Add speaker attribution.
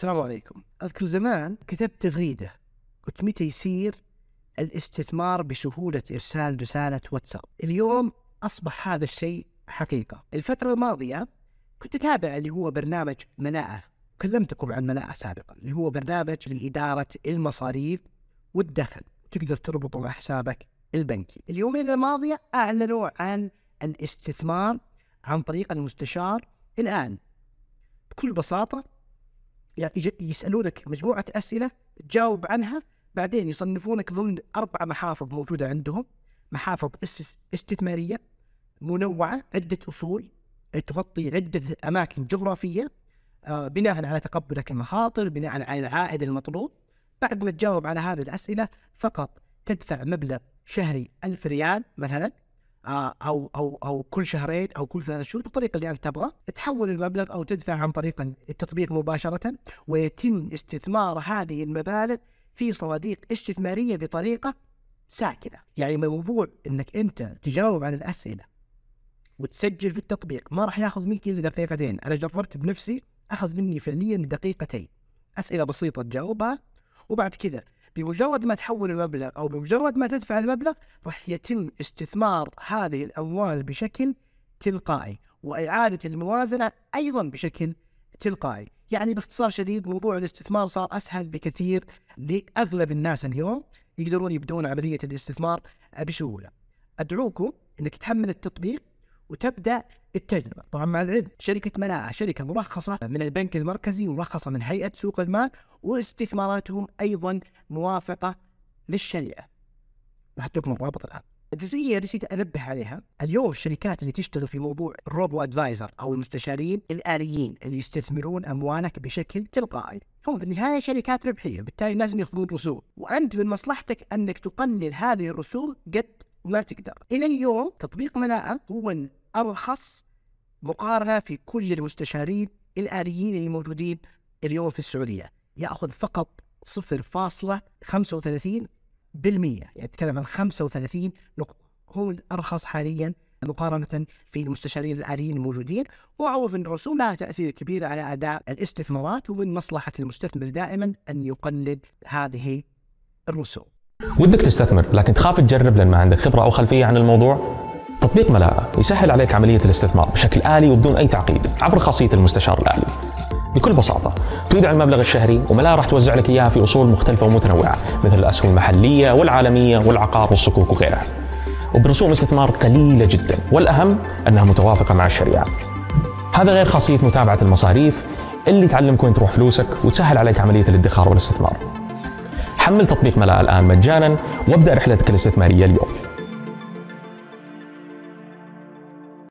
Speaker 1: السلام عليكم اذكر زمان كتبت تغريده قلت متى يصير الاستثمار بسهوله ارسال رساله واتساب اليوم اصبح هذا الشيء حقيقه الفتره الماضيه كنت اتابع اللي هو برنامج مناعه كلمتكم عن مناعه سابقا اللي هو برنامج لاداره المصاريف والدخل تقدر تربطه مع حسابك البنكي اليومين الماضيه اعلنوا عن الاستثمار عن طريق المستشار الان بكل بساطه يعني يسالونك مجموعه اسئله تجاوب عنها بعدين يصنفونك ضمن اربع محافظ موجوده عندهم محافظ استثماريه منوعه عده اصول تغطي عده اماكن جغرافيه آه، بناء على تقبلك المخاطر بناء على العائد المطلوب بعد ما تجاوب على هذه الاسئله فقط تدفع مبلغ شهري 1000 ريال مثلا آه، او او او كل شهرين او كل ثلاث شهور بالطريقه اللي انت تبغى تحول المبلغ او تدفع عن طريق التطبيق مباشره ويتم استثمار هذه المبالغ في صناديق استثماريه بطريقه ساكنه، يعني موضوع انك انت تجاوب على الاسئله وتسجل في التطبيق ما راح ياخذ منك الا دقيقتين، انا جربت بنفسي اخذ مني فعليا دقيقتين. اسئله بسيطه تجاوبها وبعد كذا بمجرد ما تحول المبلغ او بمجرد ما تدفع المبلغ راح يتم استثمار هذه الاموال بشكل تلقائي واعاده الموازنه ايضا بشكل تلقائي يعني باختصار شديد موضوع الاستثمار صار اسهل بكثير لاغلب الناس اليوم يقدرون يبدون عمليه الاستثمار بسهوله ادعوكم انك تحمل التطبيق وتبدا التجربه طبعا مع العلم شركه مناعه شركه مرخصه من البنك المركزي مرخصه من هيئه سوق المال واستثماراتهم ايضا موافقه للشريعه بحط الرابط الان الجزئيه اللي نسيت انبه عليها اليوم الشركات اللي تشتغل في موضوع الروبو ادفايزر او المستشارين الاليين اللي يستثمرون اموالك بشكل تلقائي هم في النهايه شركات ربحيه بالتالي لازم ياخذون رسوم وانت من مصلحتك انك تقلل هذه الرسوم قد ما تقدر الى اليوم تطبيق مناعه هو أرخص مقارنة في كل المستشارين الآليين الموجودين اليوم في السعودية يأخذ فقط 0.35 بالمية يعني نتكلم عن 35 نقطة هو الأرخص حاليا مقارنة في المستشارين الآليين الموجودين وأعرف أن الرسوم لها تأثير كبير على أداء الاستثمارات ومن مصلحة المستثمر دائما أن يقلد هذه الرسوم
Speaker 2: ودك تستثمر لكن تخاف تجرب لان ما عندك خبرة أو خلفية عن الموضوع تطبيق ملاءة يسهل عليك عملية الاستثمار بشكل آلي وبدون أي تعقيد عبر خاصية المستشار الآلي بكل بساطة تودع المبلغ الشهري وملاءة راح توزع لك إياها في أصول مختلفة ومتنوعة مثل الأسهم المحلية والعالمية والعقار والصكوك وغيرها وبرسوم استثمار قليلة جدا والأهم أنها متوافقة مع الشريعة هذا غير خاصية متابعة المصاريف اللي تعلمك وين تروح فلوسك وتسهل عليك عملية الادخار والاستثمار حمل تطبيق ملاءة الآن مجانا وابدأ رحلتك الاستثمارية اليوم